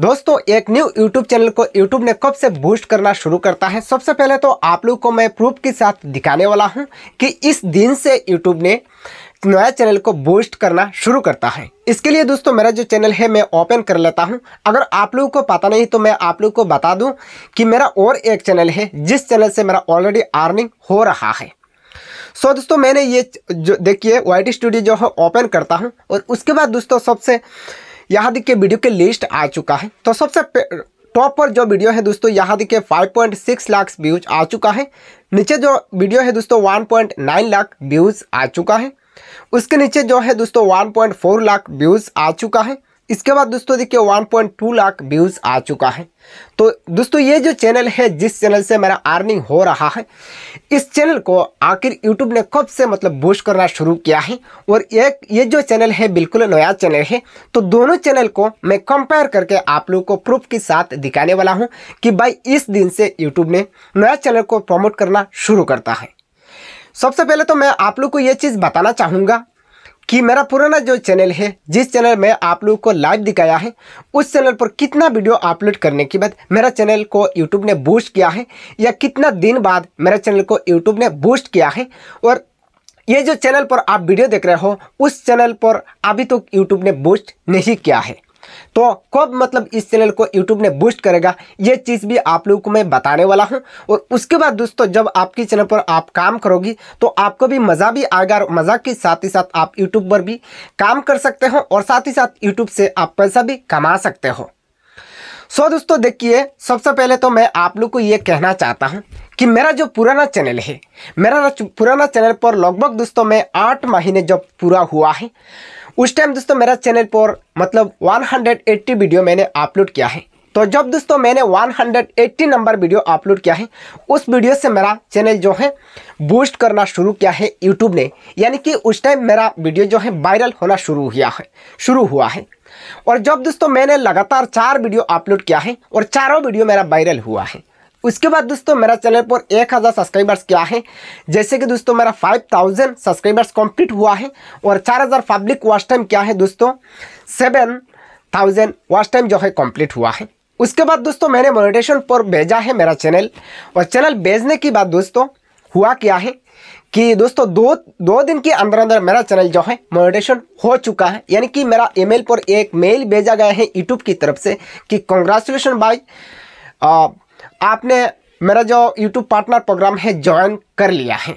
दोस्तों एक new YouTube channel को यूट्यूब ने कब से बूस्ट करना शुरू करता है सबसे पहले तो आप लोग को मैं प्रूफ के साथ दिखाने वाला हूं कि इस दिन से यूट्यूब ने नया चैनल को बूस्ट करना शुरू करता है इसके लिए दोस्तों मेरा जो चैनल है मैं ओपन कर लेता हूं अगर आप लोगों को पता नहीं तो मैं आप लोगों को बता दूं कि मेरा और एक चैनल है जिस चैनल से मेरा ऑलरेडी अर्निंग हो रहा है सो so, दोस्तों मैंने ये जो देखिए वाइट स्टूडियो जो है ओपन करता हूँ और उसके बाद दोस्तों सबसे यहाँ देखिए वीडियो के लिस्ट आ चुका है तो सबसे टॉप पर जो वीडियो है दोस्तों यहाँ देखिए 5.6 लाख व्यूज आ चुका है नीचे जो वीडियो है दोस्तों 1.9 लाख व्यूज आ चुका है उसके नीचे जो है दोस्तों 1.4 लाख व्यूज आ चुका है इसके बाद दोस्तों देखिए 1.2 लाख व्यूज़ आ चुका है तो दोस्तों ये जो चैनल है जिस चैनल से मेरा अर्निंग हो रहा है इस चैनल को आखिर यूट्यूब ने कब से मतलब बूस्ट करना शुरू किया है और एक ये जो चैनल है बिल्कुल नया चैनल है तो दोनों चैनल को मैं कंपेयर करके आप लोगों को प्रूफ के साथ दिखाने वाला हूँ कि भाई इस दिन से यूट्यूब ने नया चैनल को प्रमोट करना शुरू करता है सबसे पहले तो मैं आप लोग को ये चीज़ बताना चाहूँगा कि मेरा पुराना जो चैनल है जिस चैनल में आप लोगों को लाइव दिखाया है उस चैनल पर कितना वीडियो अपलोड करने के बाद मेरा चैनल को यूट्यूब ने बूस्ट किया है या कितना दिन बाद मेरा चैनल को यूट्यूब ने बूस्ट किया है और ये जो चैनल पर आप वीडियो देख रहे हो उस चैनल पर अभी तक तो यूट्यूब ने बूस्ट नहीं किया है तो कब मतलब इस चैनल को यूट्यूब ने बूस्ट करेगा ये चीज़ भी आप लोगों को मैं बताने वाला हूँ और उसके बाद दोस्तों जब आपके चैनल पर आप काम करोगी तो आपको भी मज़ा भी आएगा और मज़ा के साथ ही साथ आप यूट्यूब पर भी काम कर सकते हो और साथ ही साथ यूट्यूब से आप पैसा भी कमा सकते हो सो so, दोस्तों देखिए सबसे पहले तो मैं आप लोग को ये कहना चाहता हूँ कि मेरा जो पुराना चैनल है मेरा पुराना चैनल पर लगभग दोस्तों मैं आठ महीने जब पूरा हुआ है उस टाइम दोस्तों मेरा चैनल पर मतलब 180 वीडियो मैंने अपलोड किया है तो जब दोस्तों मैंने 180 नंबर वीडियो अपलोड किया है उस वीडियो से मेरा चैनल जो है बूस्ट करना शुरू किया है यूट्यूब ने यानी कि उस टाइम मेरा वीडियो जो है वायरल होना शुरू हुआ है शुरू हुआ है और जब दोस्तों मैंने लगातार चार वीडियो अपलोड किया है और चारों वीडियो मेरा वायरल हुआ है उसके बाद दोस्तों मेरा चैनल पर एक हज़ार सब्सक्राइबर्स क्या है जैसे कि दोस्तों मेरा फाइव थाउजेंड सब्सक्राइबर्स कंप्लीट हुआ है और चार हज़ार पब्लिक वॉच टाइम क्या है दोस्तों सेवन थाउजेंड वॉच टाइम जो है कंप्लीट हुआ है उसके बाद दोस्तों मैंने मोनिटेशन पर भेजा है मेरा चैनल और चैनल भेजने के बाद दोस्तों हुआ क्या है कि दोस्तों दो दो दिन के अंदर अंदर मेरा चैनल जो है मोनिटेशन हो चुका है यानी कि मेरा ईमेल पर एक मेल भेजा गया है यूट्यूब की तरफ से कि कॉन्ग्रेचुलेशन बाई आपने मेरा जो यूट्यूब पार्टनर प्रोग्राम है ज्वाइन कर लिया है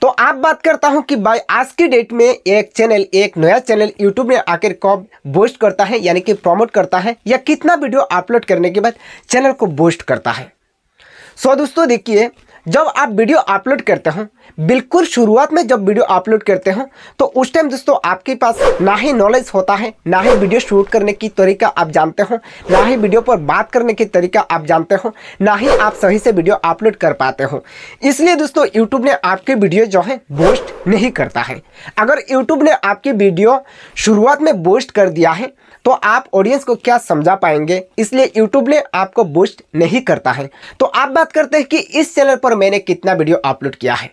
तो आप बात करता हूं कि भाई आज की डेट में एक चैनल एक नया चैनल यूट्यूब में आकर कब बोस्ट करता है यानी कि प्रमोट करता है या कितना वीडियो अपलोड करने के बाद चैनल को बोस्ट करता है सो दोस्तों देखिए जब आप वीडियो अपलोड करते हो बिल्कुल शुरुआत में जब वीडियो अपलोड करते हो तो उस टाइम दोस्तों आपके पास ना ही नॉलेज होता है ना ही वीडियो शूट करने की तरीका आप जानते हो ना ही वीडियो पर बात करने की तरीका आप जानते हो ना ही आप सही से वीडियो अपलोड कर पाते हो इसलिए दोस्तों यूट्यूब ने आपकी वीडियो जो है बोस्ट नहीं करता है अगर यूट्यूब ने आपकी वीडियो शुरुआत में बोस्ट कर दिया है तो आप ऑडियंस को क्या समझा पाएंगे इसलिए यूट्यूब ने आपको बोस्ट नहीं करता है तो आप बात करते हैं कि इस चैनल पर पर मैंने कितना वीडियो अपलोड किया है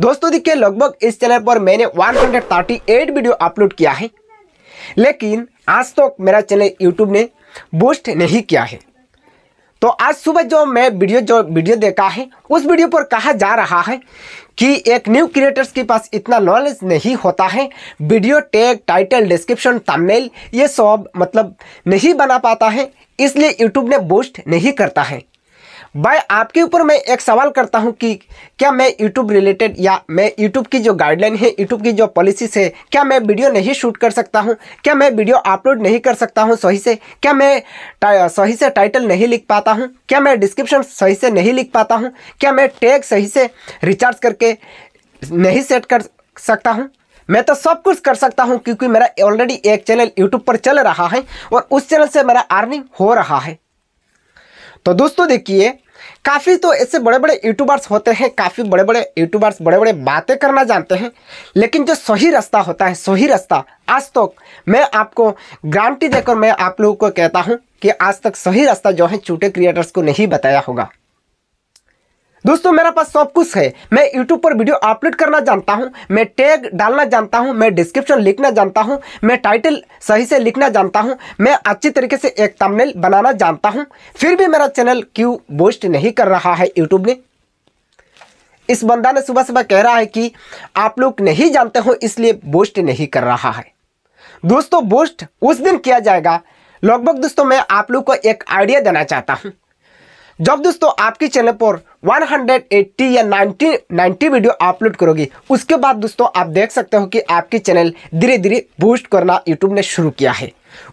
दोस्तों देखिए लगभग इस चैनल पर मैंने 138 वीडियो अपलोड किया है लेकिन आज तक तो मेरा चैनल यूट्यूब ने बूस्ट नहीं किया है तो आज सुबह जो मैं वीडियो जो वीडियो देखा है उस वीडियो पर कहा जा रहा है कि एक न्यू क्रिएटर्स के पास इतना नॉलेज नहीं होता है video tag title description thumbnail ये सब मतलब नहीं बना पाता है इसलिए यूट्यूब ने बूस्ट नहीं करता है भाई आपके ऊपर मैं एक सवाल करता हूँ कि क्या मैं यूट्यूब रिलेटेड या मैं यूट्यूब की जो गाइडलाइन है यूट्यूब की जो पॉलिसीज है क्या मैं वीडियो नहीं शूट कर सकता हूँ क्या मैं वीडियो अपलोड नहीं कर सकता हूँ सही से क्या मैं सही से टाइटल नहीं लिख पाता हूँ क्या मैं डिस्क्रिप्शन सही से नहीं लिख पाता हूँ क्या मैं टैग सही से रिचार्ज करके नहीं सेट कर सकता हूँ मैं तो सब कुछ कर सकता हूँ क्योंकि मेरा ऑलरेडी एक चैनल यूट्यूब पर चल रहा है और उस चैनल से मेरा अर्निंग हो रहा है तो दोस्तों देखिए काफ़ी तो ऐसे बड़े बड़े यूट्यूबर्स होते हैं काफ़ी बड़े बड़े यूट्यूबर्स बड़े बड़े बातें करना जानते हैं लेकिन जो सही रास्ता होता है सही रास्ता आज तक तो मैं आपको गारंटी देकर मैं आप लोगों को कहता हूँ कि आज तक सही रास्ता जो है छोटे क्रिएटर्स को नहीं बताया होगा दोस्तों मेरा पास सब कुछ है मैं यूट्यूब पर वीडियो अपलोड करना जानता हूँ मैं टैग डालना जानता हूँ मैं डिस्क्रिप्शन लिखना जानता हूँ मैं टाइटल सही से लिखना जानता हूँ मैं अच्छी तरीके से एक तमनेल बनाना जानता हूँ फिर भी मेरा चैनल क्यों बोस्ट नहीं कर रहा है यूट्यूब ने इस बंदा ने सुबह सुबह कह रहा है कि आप लोग नहीं जानते हो इसलिए बोस्ट नहीं कर रहा है दोस्तों बोस्ट उस दिन किया जाएगा लगभग दोस्तों मैं आप लोग को एक आइडिया देना चाहता हूँ जब दोस्तों आपके चैनल पर 180 या 90 90 वीडियो अपलोड करोगे उसके बाद दोस्तों आप देख सकते हो कि आपके चैनल धीरे धीरे बूस्ट करना यूट्यूब ने शुरू किया है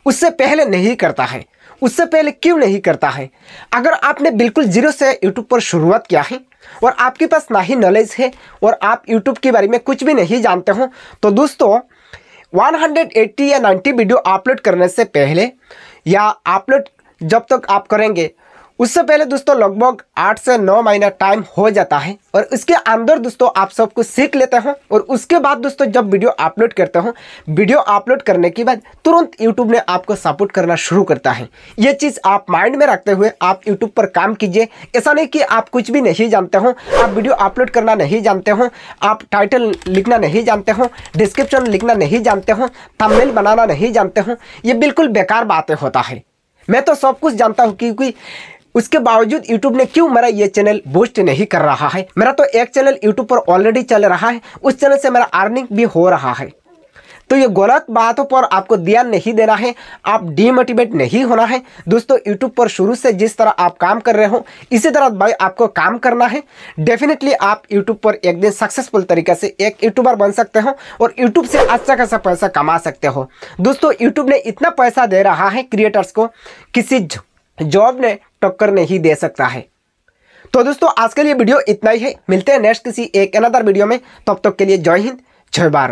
उससे पहले नहीं करता है उससे पहले क्यों नहीं करता है अगर आपने बिल्कुल जीरो से यूट्यूब पर शुरुआत किया है और आपके पास ना ही नॉलेज है और आप यूट्यूब के बारे में कुछ भी नहीं जानते हो तो दोस्तों 180 या 90 वीडियो अपलोड करने से पहले या अपलोड जब तक आप करेंगे उससे पहले दोस्तों लगभग आठ से नौ महीना टाइम हो जाता है और इसके अंदर दोस्तों आप सब कुछ सीख लेते हो और उसके बाद दोस्तों जब वीडियो अपलोड करते हो वीडियो अपलोड करने के बाद तुरंत यूट्यूब ने आपको सपोर्ट करना शुरू करता है ये चीज़ आप माइंड में रखते हुए आप यूट्यूब पर काम कीजिए ऐसा नहीं कि आप कुछ भी नहीं जानते हो आप वीडियो अपलोड करना नहीं जानते हो आप टाइटल लिखना नहीं जानते हो डिस्क्रिप्शन लिखना नहीं जानते हो थंबनेल बनाना नहीं जानते हो ये बिल्कुल बेकार बातें होता है मैं तो सब कुछ जानता हूँ क्योंकि उसके बावजूद यूट्यूब ने क्यों मेरा ये चैनल बूस्ट नहीं कर रहा है मेरा तो एक चैनल यूट्यूब पर ऑलरेडी चल रहा है उस चैनल से मेरा अर्निंग भी हो रहा है तो ये गलत बातों पर आपको ध्यान नहीं देना है आप डीमोटिवेट नहीं होना है दोस्तों यूट्यूब पर शुरू से जिस तरह आप काम कर रहे हो इसी तरह भाई आपको काम करना है डेफिनेटली आप यूट्यूब पर एक दिन सक्सेसफुल तरीके से एक यूट्यूबर बन सकते हो और यूट्यूब से अच्छा खासा पैसा कमा सकते हो दोस्तों यूट्यूब ने इतना पैसा दे रहा है क्रिएटर्स को किसी जॉब ने टक्कर नहीं दे सकता है तो दोस्तों आज के लिए वीडियो इतना ही है मिलते हैं नेक्स्ट किसी एक अनदर वीडियो में तब तक के लिए जय हिंद जय भारत